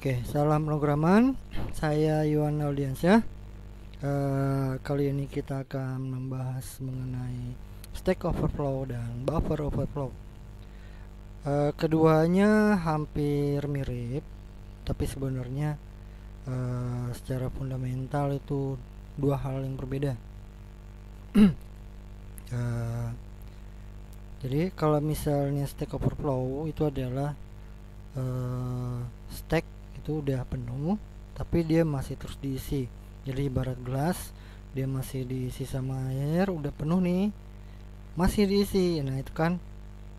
Oke, salam programan. Saya Yuan ya. Uh, kali ini kita akan membahas mengenai Stack Overflow dan Buffer Overflow. Uh, keduanya hampir mirip, tapi sebenarnya uh, secara fundamental itu dua hal yang berbeda. uh, jadi kalau misalnya Stack Overflow itu adalah uh, stack itu udah penuh tapi dia masih terus diisi jadi barat gelas dia masih diisi sama air udah penuh nih masih diisi nah itu kan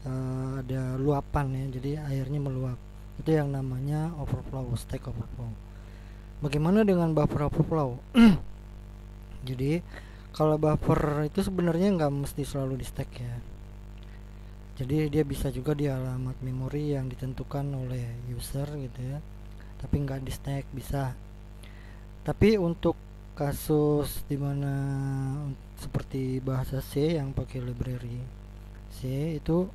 uh, ada luapan ya jadi airnya meluap itu yang namanya overflow stack overflow bagaimana dengan buffer overflow jadi kalau buffer itu sebenarnya nggak mesti selalu di stack ya jadi dia bisa juga di alamat memori yang ditentukan oleh user gitu ya tapi nggak di snack bisa tapi untuk kasus dimana seperti bahasa C yang pakai library C itu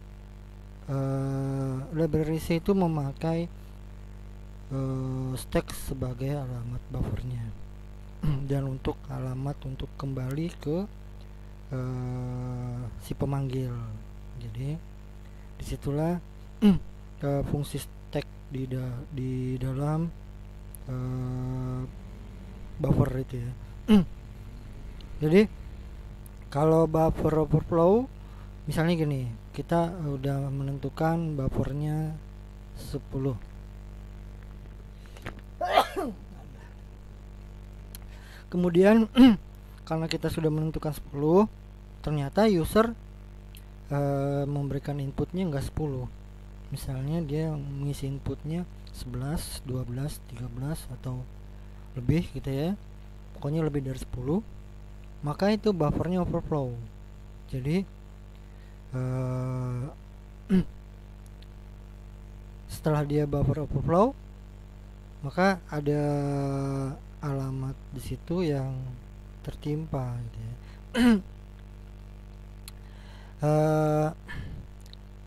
uh, library C itu memakai uh, stack sebagai alamat buffernya dan untuk alamat untuk kembali ke uh, si pemanggil jadi disitulah uh, fungsi di da di dalam uh, buffer itu ya jadi kalau buffer overflow misalnya gini kita eh, udah menentukan buffernya 10 kemudian karena kita sudah menentukan 10 ternyata user uh, memberikan inputnya enggak 10 misalnya dia mengisi inputnya 11, 12, 13 atau lebih gitu ya pokoknya lebih dari 10 maka itu buffernya overflow jadi uh, setelah dia buffer overflow maka ada alamat di situ yang tertimpa gitu ya. uh,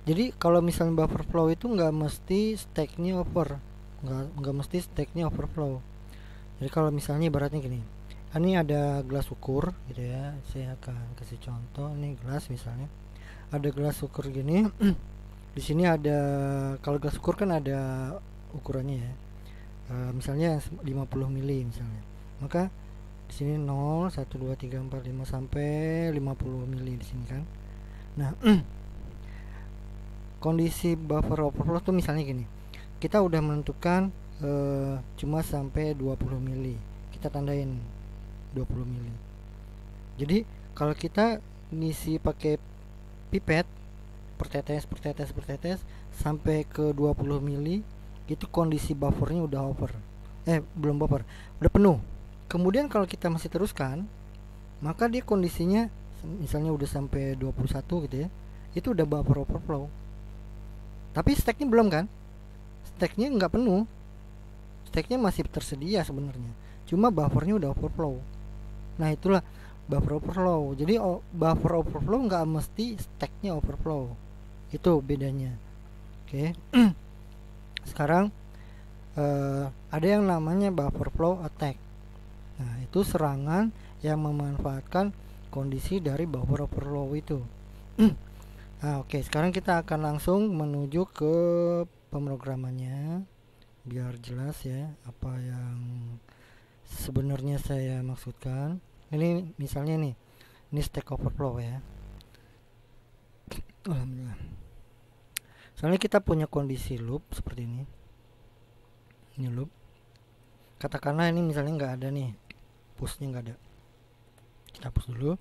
jadi kalau misalnya buffer flow itu nggak mesti stacknya over nggak nggak mesti stacknya overflow jadi kalau misalnya ibaratnya gini ah, ini ada gelas ukur gitu ya saya akan kasih contoh ini gelas misalnya ada gelas ukur gini di sini ada kalau gelas ukur kan ada ukurannya ya e, misalnya 50 mili misalnya maka di sini 0 1 2 3 4 5 sampai 50 mili di sini kan nah kondisi buffer overflow tuh misalnya gini kita udah menentukan e, cuma sampai 20 mili kita tandain 20 mili jadi kalau kita ngisi pakai pipet per pertetes per sampai ke 20 mili itu kondisi buffernya udah over eh belum buffer udah penuh kemudian kalau kita masih teruskan maka dia kondisinya misalnya udah sampai 21 gitu ya itu udah buffer overflow tapi stacknya belum kan stacknya nggak penuh stacknya masih tersedia sebenarnya cuma buffernya udah overflow nah itulah buffer overflow jadi buffer overflow nggak mesti stacknya overflow itu bedanya oke okay. sekarang uh, ada yang namanya buffer flow attack nah itu serangan yang memanfaatkan kondisi dari buffer overflow itu Nah, oke, okay. sekarang kita akan langsung menuju ke pemrogramannya biar jelas ya apa yang sebenarnya saya maksudkan. Ini misalnya nih, ini Stack Overflow ya. Alhamdulillah. Soalnya kita punya kondisi loop seperti ini. Ini loop. Katakanlah ini misalnya nggak ada nih, pushnya nggak ada. Kita push dulu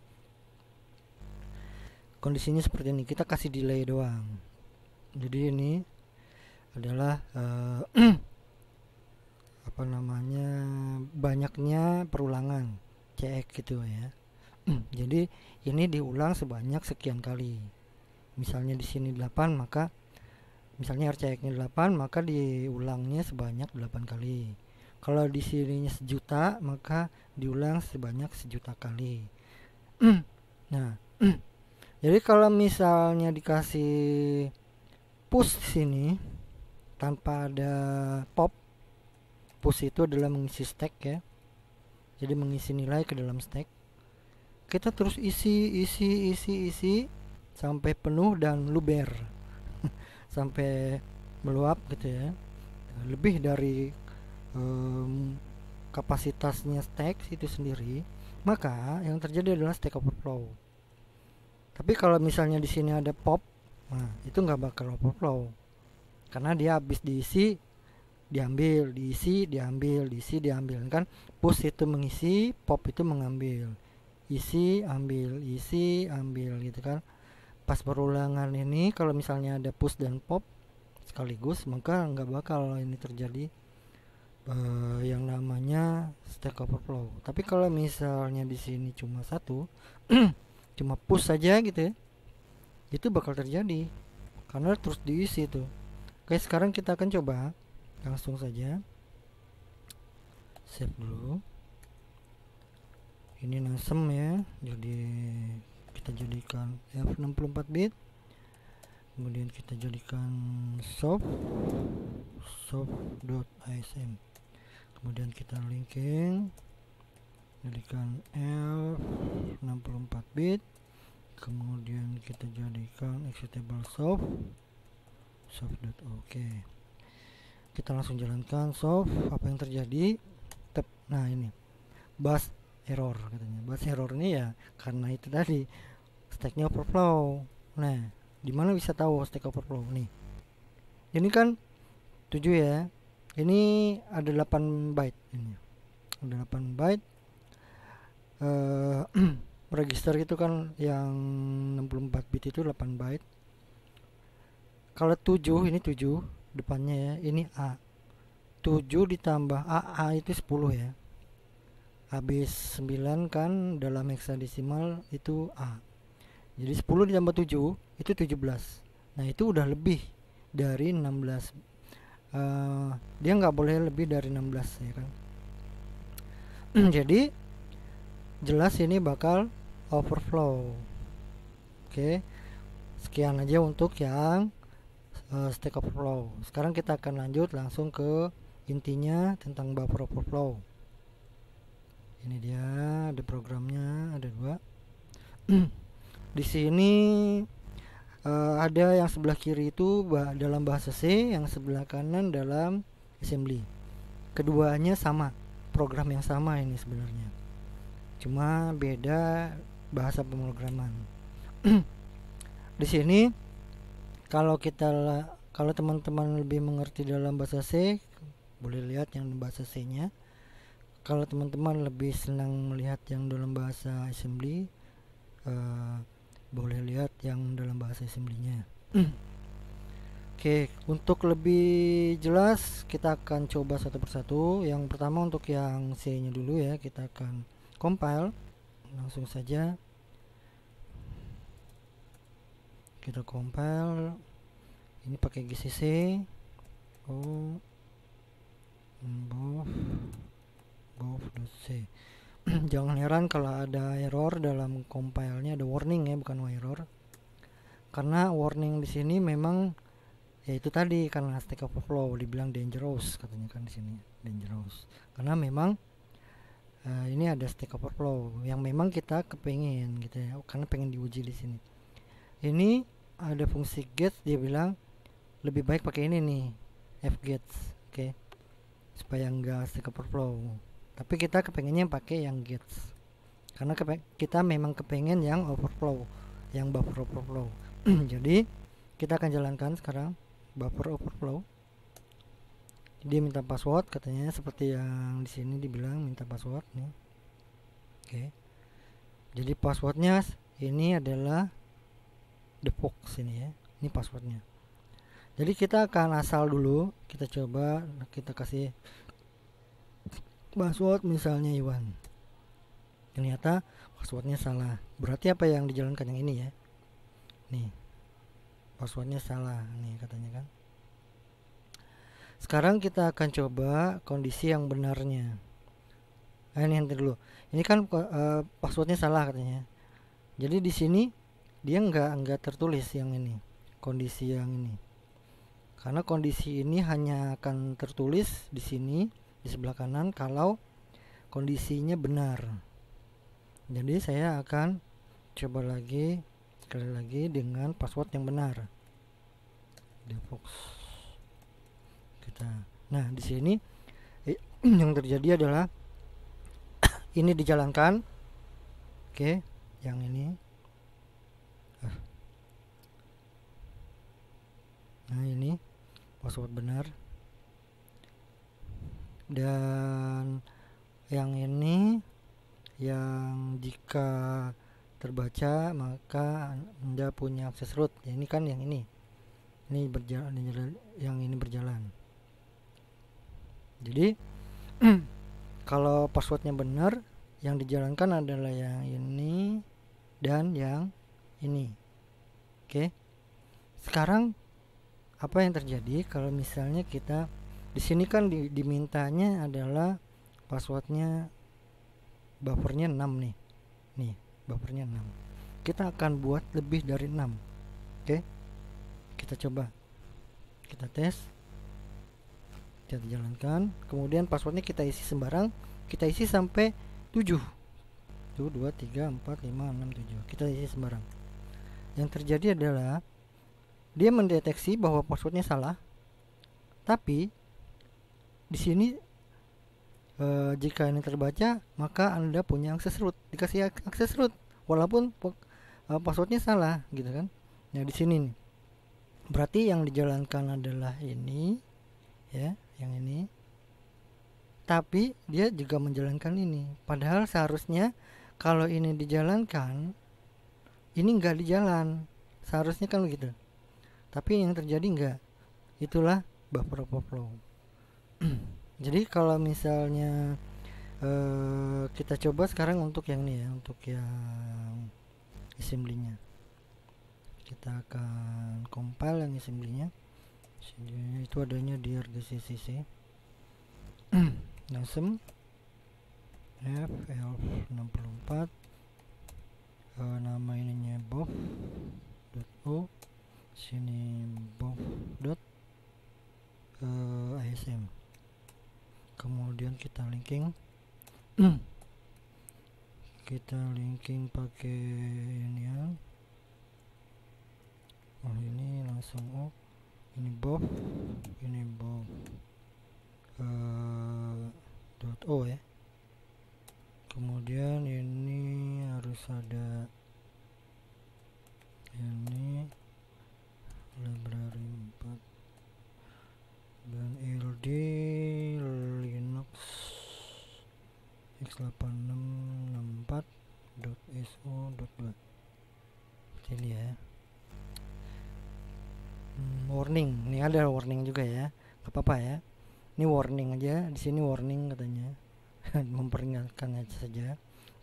kondisinya seperti ini kita kasih delay doang jadi ini adalah uh, apa namanya banyaknya perulangan cek gitu ya jadi ini diulang sebanyak sekian kali misalnya di sini 8 maka misalnya RCX-nya 8 maka diulangnya sebanyak 8 kali kalau di sininya sejuta maka diulang sebanyak sejuta kali nah jadi kalau misalnya dikasih push sini tanpa ada pop push itu adalah mengisi stack ya jadi mengisi nilai ke dalam stack kita terus isi isi isi isi sampai penuh dan luber sampai meluap gitu ya lebih dari um, kapasitasnya stack itu sendiri maka yang terjadi adalah stack overflow tapi kalau misalnya di sini ada pop nah itu nggak bakal overflow karena dia habis diisi diambil diisi diambil diisi diambil kan push itu mengisi pop itu mengambil isi ambil isi ambil gitu kan pas perulangan ini kalau misalnya ada push dan pop sekaligus maka nggak bakal ini terjadi uh, yang namanya stack overflow tapi kalau misalnya di sini cuma satu cuma push saja gitu ya itu bakal terjadi karena terus diisi itu oke sekarang kita akan coba langsung saja save dulu ini nasem ya jadi kita jadikan F64 bit kemudian kita jadikan soft soft.ism kemudian kita linking jadikan L 64 bit kemudian kita jadikan executable soft soft dot ok kita langsung jalankan soft apa yang terjadi Tep. nah ini bus error katanya bus error ini ya karena itu tadi stacknya overflow nah dimana bisa tahu stack overflow nih ini kan 7 ya ini ada 8 byte ini ada 8 byte uh, register itu kan yang 64 bit itu 8 byte kalau 7 ini 7 depannya ya ini A 7 ditambah A A itu 10 ya habis 9 kan dalam hexadecimal itu A jadi 10 ditambah 7 itu 17 nah itu udah lebih dari 16 uh, eh, dia nggak boleh lebih dari 16 ya kan jadi jelas ini bakal overflow oke sekian aja untuk yang uh, stack overflow sekarang kita akan lanjut langsung ke intinya tentang buffer overflow ini dia ada programnya ada dua di sini uh, ada yang sebelah kiri itu dalam bahasa C yang sebelah kanan dalam assembly keduanya sama program yang sama ini sebenarnya cuma beda bahasa pemrograman di sini kalau kita kalau teman-teman lebih mengerti dalam bahasa C boleh lihat yang bahasa C nya kalau teman-teman lebih senang melihat yang dalam bahasa assembly uh, boleh lihat yang dalam bahasa assembly nya Oke, okay, untuk lebih jelas kita akan coba satu persatu. Yang pertama untuk yang C-nya dulu ya, kita akan compile langsung saja kita compile ini pakai GCC oh bof bof.c jangan heran kalau ada error dalam compile-nya ada warning ya bukan error karena warning di sini memang yaitu tadi karena stack overflow dibilang dangerous katanya kan di sini dangerous karena memang uh, ini ada Stack Overflow yang memang kita kepengen gitu ya karena pengen diuji di sini ini ada fungsi get dia bilang lebih baik pakai ini nih F get oke okay. supaya enggak Stack Overflow tapi kita kepengennya pakai yang get karena kita memang kepengen yang overflow yang buffer overflow jadi kita akan jalankan sekarang buffer overflow dia minta password katanya seperti yang di sini dibilang minta password nih oke okay. jadi passwordnya ini adalah the box ini ya ini passwordnya jadi kita akan asal dulu kita coba kita kasih password misalnya Iwan ternyata passwordnya salah berarti apa yang dijalankan yang ini ya nih passwordnya salah nih katanya kan sekarang kita akan coba kondisi yang benarnya. Nah, ini nanti dulu. Ini kan uh, passwordnya salah katanya. Jadi di sini dia nggak nggak tertulis yang ini kondisi yang ini. Karena kondisi ini hanya akan tertulis di sini di sebelah kanan kalau kondisinya benar. Jadi saya akan coba lagi sekali lagi dengan password yang benar. Devox kita nah di sini yang terjadi adalah ini dijalankan oke okay, yang ini ah. nah ini password benar dan yang ini yang jika terbaca maka anda punya akses root ya, ini kan yang ini ini berjalan yang ini berjalan jadi kalau passwordnya benar yang dijalankan adalah yang ini dan yang ini oke okay. sekarang apa yang terjadi kalau misalnya kita di sini kan di, dimintanya adalah passwordnya buffernya 6 nih nih buffernya 6 kita akan buat lebih dari 6 oke okay. kita coba kita tes kita jalankan kemudian passwordnya kita isi sembarang kita isi sampai 7 1, 2, 3, 4, 5, 6, 7 kita isi sembarang yang terjadi adalah dia mendeteksi bahwa passwordnya salah tapi di sini e, jika ini terbaca maka anda punya akses root dikasih akses root walaupun e, passwordnya salah gitu kan nah di sini nih berarti yang dijalankan adalah ini ya yang ini tapi dia juga menjalankan ini padahal seharusnya kalau ini dijalankan ini nggak dijalan. seharusnya kan begitu tapi yang terjadi nggak itulah buffer overflow jadi kalau misalnya uh, kita coba sekarang untuk yang ini ya untuk yang assembly-nya kita akan compile yang assembly-nya Sini itu adanya di harga CCC. Nasem F L 64 uh, eh, nama ininya bob dot o sini bob dot eh, asm kemudian kita linking kita linking pakai ini ya oh ini langsung oke ini Bob ini Bob uh, eh, dot o ya kemudian ini harus ada ini library 4 dan LD Linux x .so .dot ini ya warning ini ada warning juga ya nggak apa-apa ya ini warning aja di sini warning katanya memperingatkan aja saja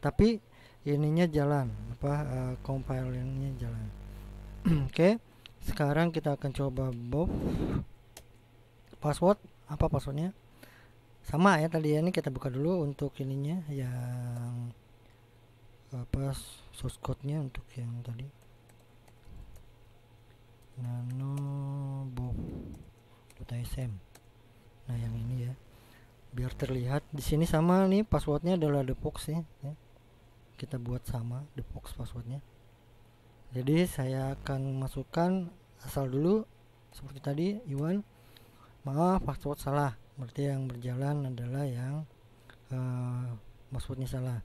tapi ininya jalan apa uh, eh, compilingnya jalan oke okay. sekarang kita akan coba bob password apa passwordnya sama ya tadi ya ini kita buka dulu untuk ininya yang apa source code nya untuk yang tadi nano sm nah yang ini ya biar terlihat di sini sama nih passwordnya adalah the box ya, ya. kita buat sama the passwordnya jadi saya akan masukkan asal dulu seperti tadi Iwan maaf password salah berarti yang berjalan adalah yang uh, passwordnya salah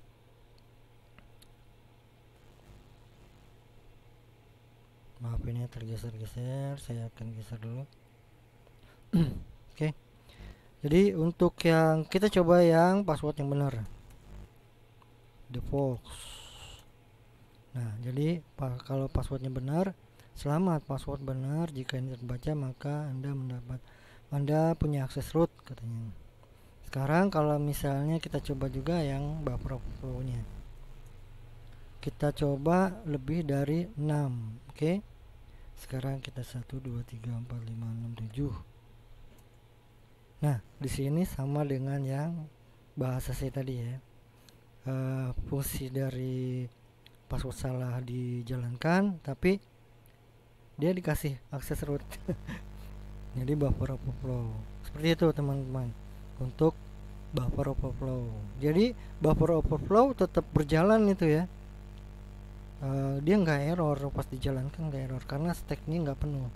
maaf ini ya, tergeser-geser saya akan geser dulu oke okay. jadi untuk yang kita coba yang password yang benar the fox nah jadi pa kalau passwordnya benar selamat password benar jika ini terbaca maka anda mendapat anda punya akses root katanya sekarang kalau misalnya kita coba juga yang buffer overflow nya kita coba lebih dari 6 oke okay? sekarang kita satu dua tiga empat lima enam tujuh nah di sini sama dengan yang bahasa saya tadi ya e, fungsi dari password salah dijalankan tapi dia dikasih akses root jadi buffer overflow seperti itu teman-teman untuk buffer overflow jadi buffer overflow tetap berjalan itu ya Eh, dia nggak error pas dijalankan nggak error karena stacknya nggak penuh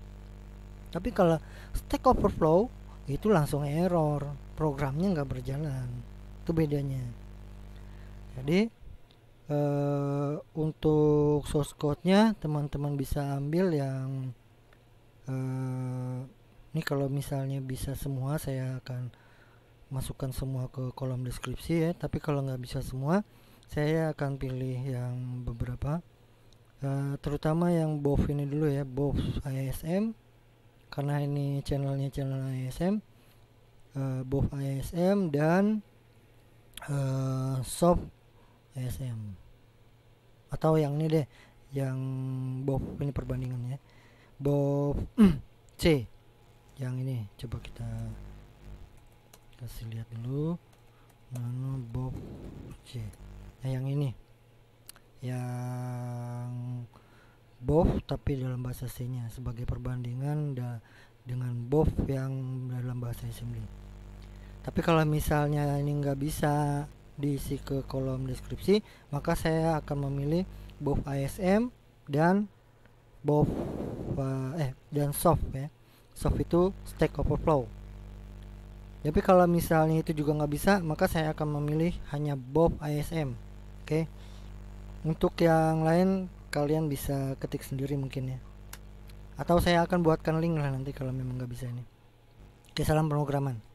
tapi kalau stack overflow itu langsung error programnya nggak berjalan itu bedanya jadi uh, untuk source code-nya teman-teman bisa ambil yang uh, ini kalau misalnya bisa semua saya akan masukkan semua ke kolom deskripsi ya tapi kalau nggak bisa semua saya akan pilih yang beberapa Eh, terutama yang BOV ini dulu ya BOV ASM karena ini channelnya channel ASM uh, eh, BOV ASM dan uh, eh, soft ASM atau yang ini deh yang BOV ini perbandingannya BOV C yang ini coba kita kasih lihat dulu mana BOV C nah, yang ini yang bof tapi dalam bahasa C-nya sebagai perbandingan da dengan bof yang dalam bahasa assembly. Tapi kalau misalnya ini nggak bisa diisi ke kolom deskripsi, maka saya akan memilih bof ASM dan bof uh, eh dan soft ya. Soft itu Stack Overflow. Tapi kalau misalnya itu juga nggak bisa, maka saya akan memilih hanya bof ASM. Oke. Okay untuk yang lain kalian bisa ketik sendiri mungkin ya atau saya akan buatkan link lah nanti kalau memang nggak bisa ini oke salam pemrograman